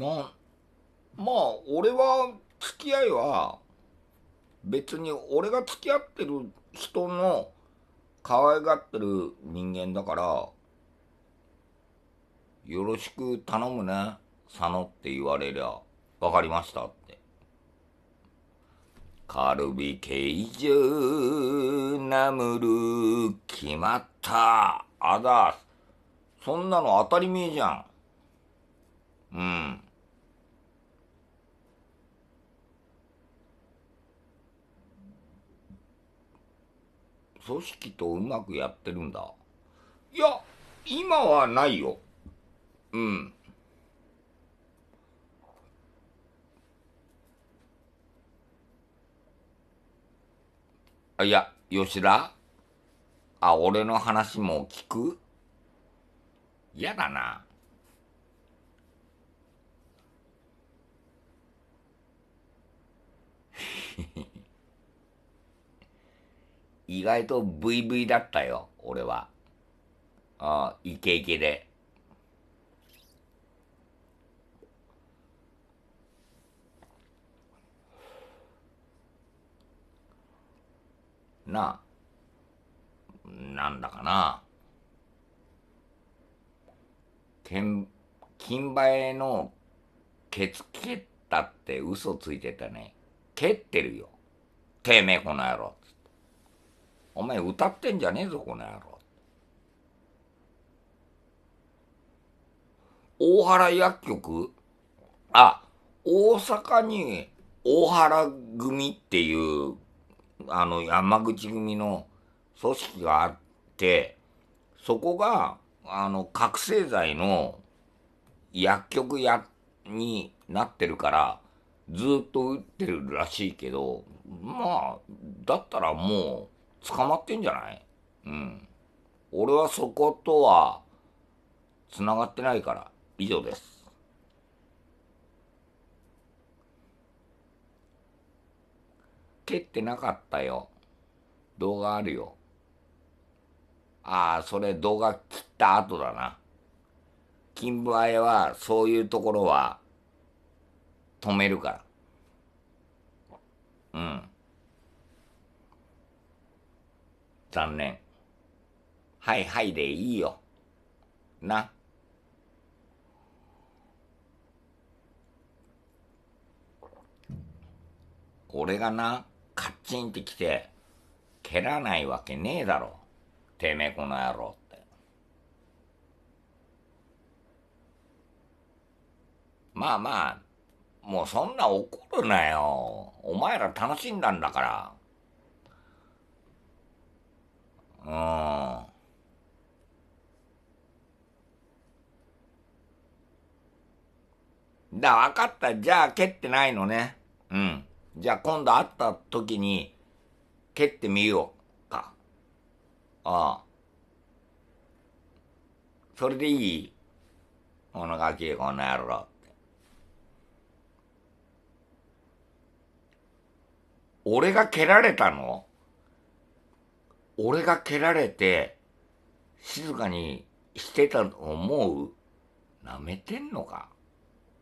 なまあ俺は付き合いは別に俺が付き合ってる人の可愛がってる人間だからよろしく頼むね佐野って言われりゃ分かりましたってカルビケイジュナムル決まったあだそんなの当たり前じゃんうん組織とうまくやってるんだ。いや、今はないよ。うん。あいや、吉田あ、俺の話も聞く嫌だな。へへへ。意外とブイブイだったよ、俺は。ああ、イケイケで。なあ、なんだかな。けん、金馬へのケツ蹴ったって嘘ついてたね。蹴ってるよ。てめえこの野郎。お前歌ってんじゃねえぞ、この野郎。大原薬局あ、大阪に大原組っていう、あの、山口組の組織があって、そこが、あの、覚醒剤の薬局や、になってるから、ずっと打ってるらしいけど、まあ、だったらもう、捕まってんじゃないうん。俺はそことは、繋がってないから、以上です。蹴ってなかったよ。動画あるよ。ああ、それ動画切った後だな。金舞えは、そういうところは、止めるから。うん。残念。はいはいでいいよ。な。俺がな、カッチンってきて、蹴らないわけねえだろ。てめえこの野郎って。まあまあ、もうそんな怒るなよ。お前ら楽しんだんだから。あん。だ、分かった。じゃあ、蹴ってないのね。うん。じゃあ、今度会った時に、蹴ってみようか。ああ。それでいいこのガキ、この野郎って。俺が蹴られたの俺が蹴られて、静かにしてたと思うなめてんのか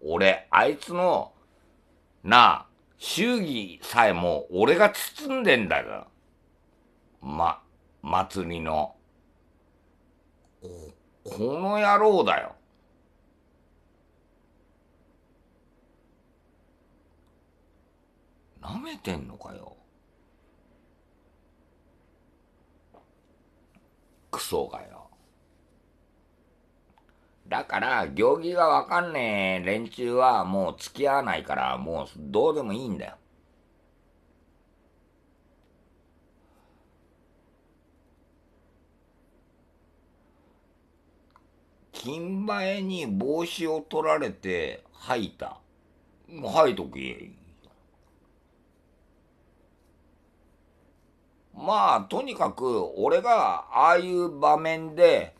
俺、あいつの、なあ、祝儀さえも俺が包んでんだよ。ま、祭りの。この野郎だよ。舐めてんのかよ。クソがよ。だから、行儀がわかんねえ連中はもう付き合わないから、もうどうでもいいんだよ。金馬絵に帽子を取られて吐いた。もう吐いとけ。まあ、とにかく、俺が、ああいう場面で、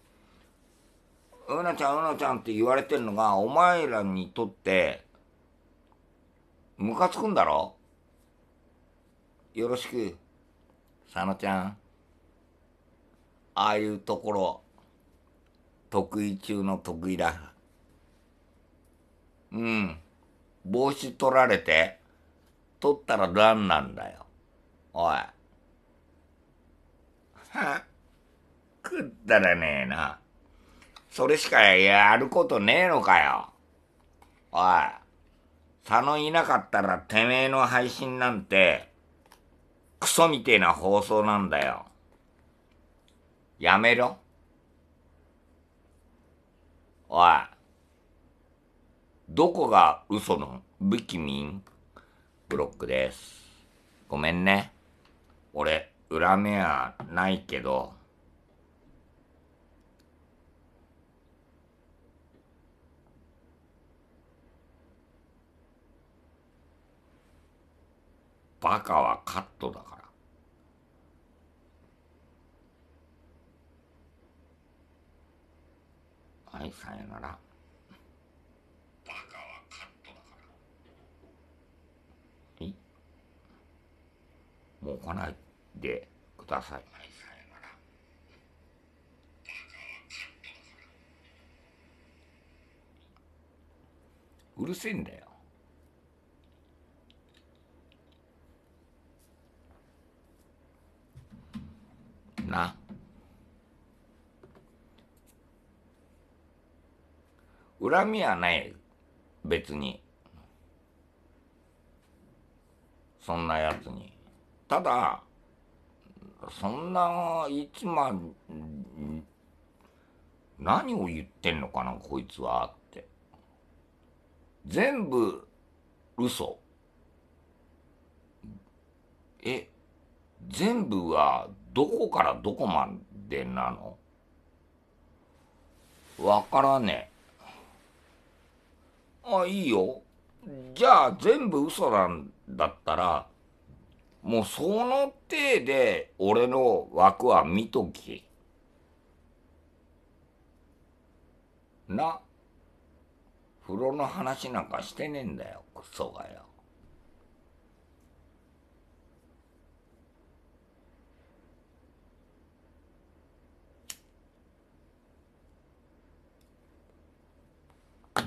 うなちゃん、うなちゃんって言われてるのが、お前らにとって、ムカつくんだろよろしく、佐野ちゃん。ああいうところ、得意中の得意だ。うん。帽子取られて、取ったら何なんだよ。おい。はくったらねえな。それしかやることねえのかよ。おい、佐野いなかったらてめえの配信なんて、クソみてえな放送なんだよ。やめろ。おい、どこが嘘の不気味ブロックです。ごめんね。俺、恨めはないけど、バカはカットだから。はい、さよなら。バカはカットだから。えもう来ない。でください。うるせえんだよ。な。恨みはない、別に。そんなやつに。ただ、そんな、いつま、何を言ってんのかな、こいつは、って。全部、嘘。え、全部は、どこからどこまでなのわからねえ。あ、いいよ。じゃあ、全部嘘なんだったら、もうその手で俺の枠は見とき。な。風呂の話なんかしてねえんだよ、クソがよ。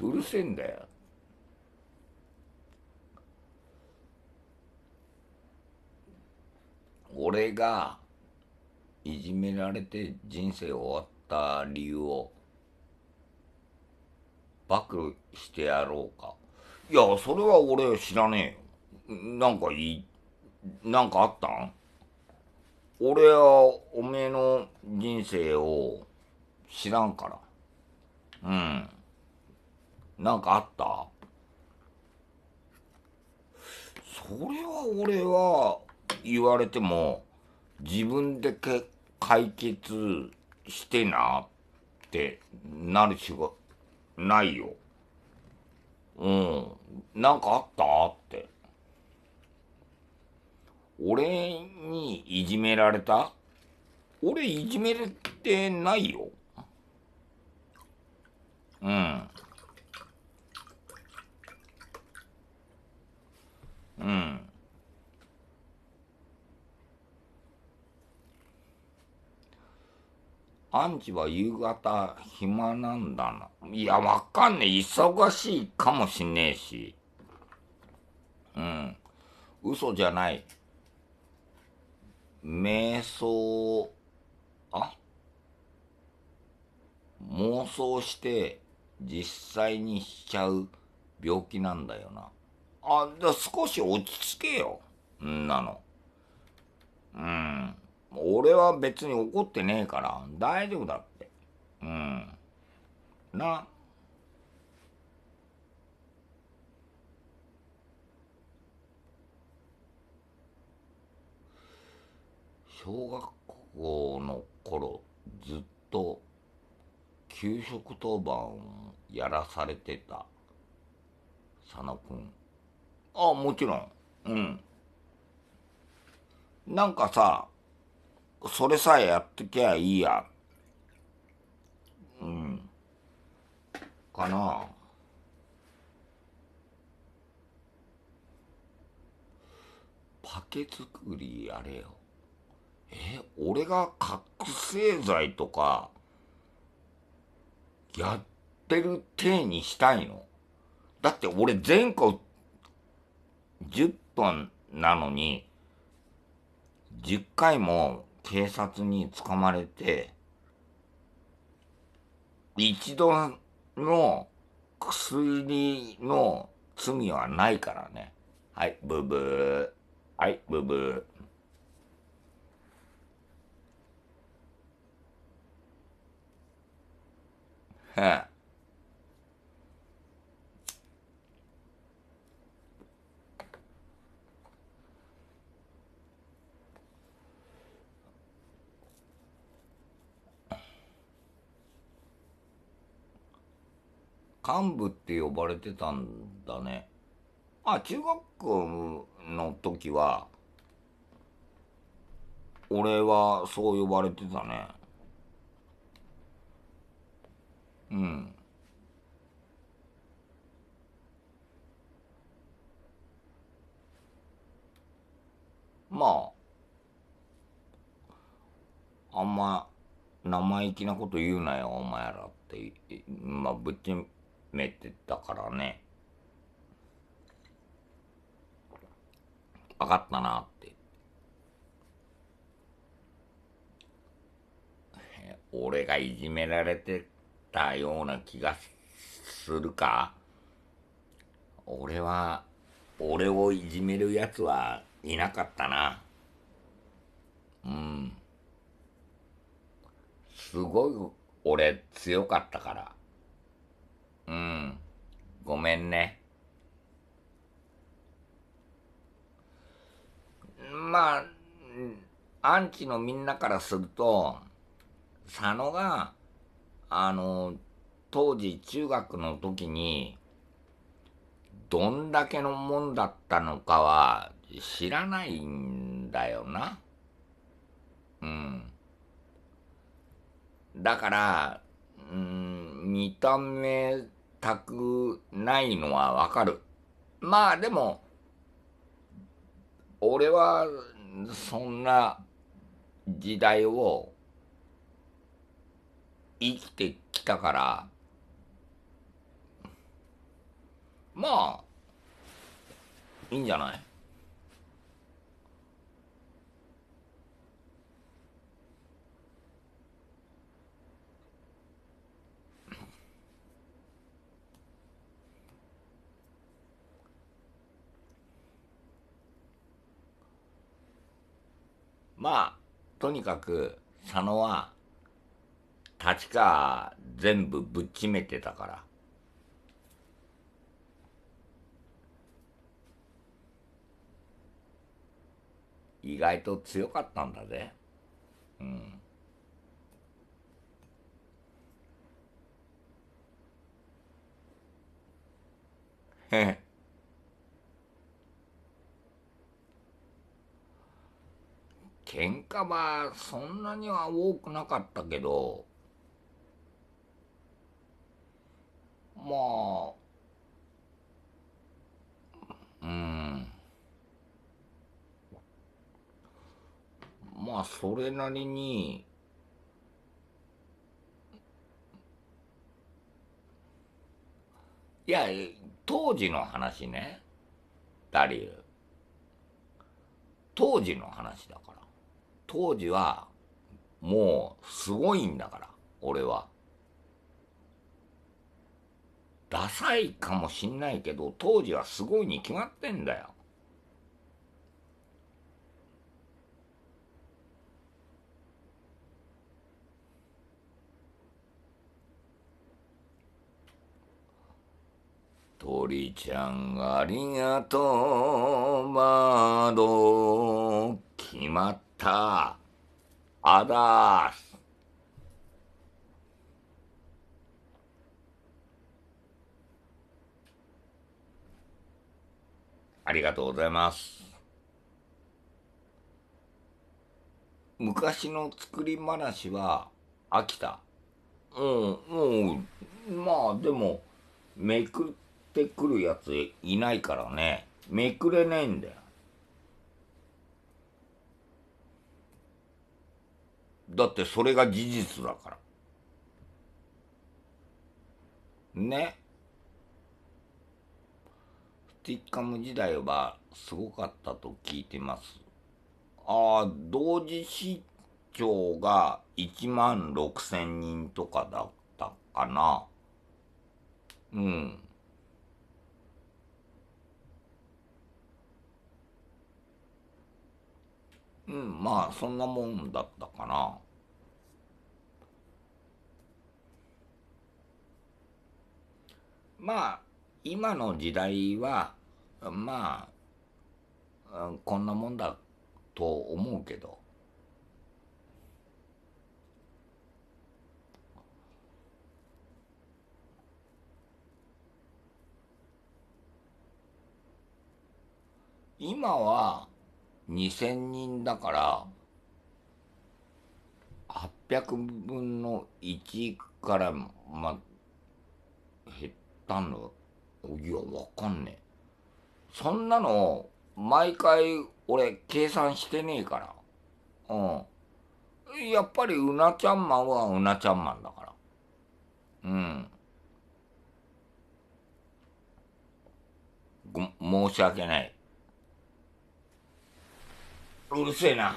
うるせえんだよ。俺がいじめられて人生終わった理由を暴露してやろうかいやそれは俺知らねえよなんかいいなんかあったん俺はおめえの人生を知らんから。うん。なんかあったそれは俺は言われても自分でけ解決してなってなるしがないよ。うん。なんかあったって。俺にいじめられた俺いじめれてないよ。うん。アンチは夕方暇なんだな。いや、わかんねえ。忙しいかもしんねえし。うん。嘘じゃない。瞑想、あ妄想して実際にしちゃう病気なんだよな。あ、じあ少し落ち着けよ。んなの。うん。俺は別に怒ってねえから、大丈夫だって。うん。な。小学校の頃、ずっと、給食当番をやらされてた、佐野くん。ああ、もちろん。うん。なんかさ、それさえやってきゃいいや。うん。かなパケ作りやれよ。え、俺が覚醒剤とか、やってる体にしたいのだって俺前国10分なのに、10回も警察に捕まれて、一度の薬の罪はないからね。はい、ブブー。はい、ブブー。はあ幹部って呼ばれてたんだね。あ、中学校の時は、俺はそう呼ばれてたね。うん。まあ、あんま生意気なこと言うなよ、お前らって。まあ、ぶっちゃめてたからね。分かったなって。俺がいじめられてたような気がするか俺は、俺をいじめるやつはいなかったな。うん。すごい俺強かったから。うん。ごめんね。まあ、アンチのみんなからすると、佐野が、あの、当時中学の時に、どんだけのもんだったのかは知らないんだよな。うん。だから、うん、見た目たくないのはわかる。まあでも、俺はそんな時代を生きてきたから、まあ、いいんじゃないまあ、とにかく、佐野は、立川全部ぶっちめてたから。意外と強かったんだぜ。うん。へへ。果はそんなには多くなかったけどまあうんまあそれなりにいや当時の話ねダリル当時の話だから。当時は、もう、すごいんだから、俺は。ダサいかもしんないけど、当時はすごいに決まってんだよ。鳥ちゃんありがとう窓決まったた。あら。ありがとうございます。昔の作り話は飽きた。うん、もう、まあでも、めくってくるやついないからね、めくれねえんだよ。だってそれが事実だからねスティッカム時代はすごかったと聞いてますああ同時視聴が1万6,000人とかだったかなうんうんまあそんなもんだったかなまあ今の時代はまあこんなもんだと思うけど今は2000人だから800分の1からま減ったのいや分かんねえそんなの毎回俺計算してねえからうんやっぱりうなちゃんマンはうなちゃんマンだからうんご申し訳ないうるせえな。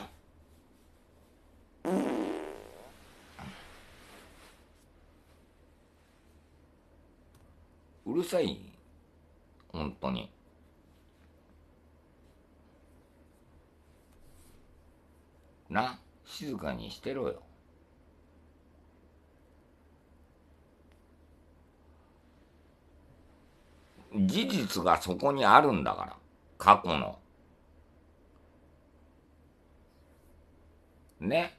うるさい本当に。な、静かにしてろよ。事実がそこにあるんだから、過去の。ね。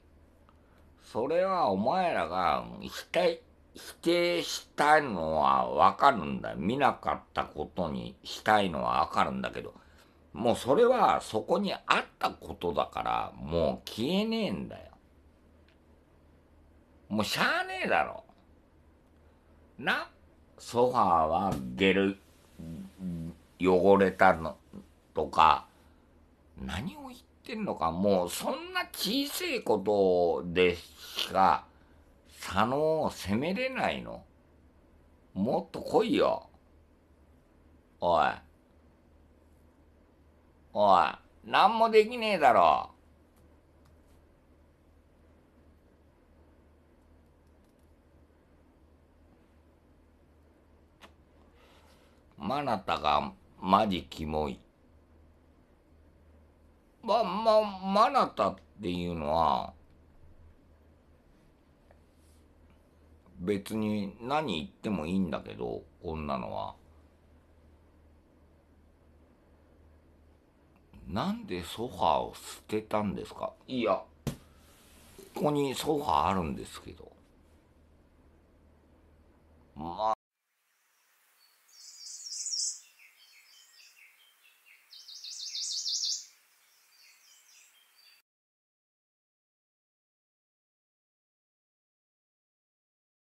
それはお前らが否定、否定したいのはわかるんだ。見なかったことにしたいのはわかるんだけど、もうそれはそこにあったことだから、もう消えねえんだよ。もうしゃあねえだろ。な、ソファーはゲル、汚れたのとか、何を言っってんのか、もうそんな小さいことでしか、佐野を責めれないの。もっと来いよ。おい。おい、何もできねえだろ。マナタがマジキモい。ま、ま、マナタっていうのは、別に何言ってもいいんだけど、こんなのは。なんでソファーを捨てたんですかいや、ここにソファーあるんですけど。まあ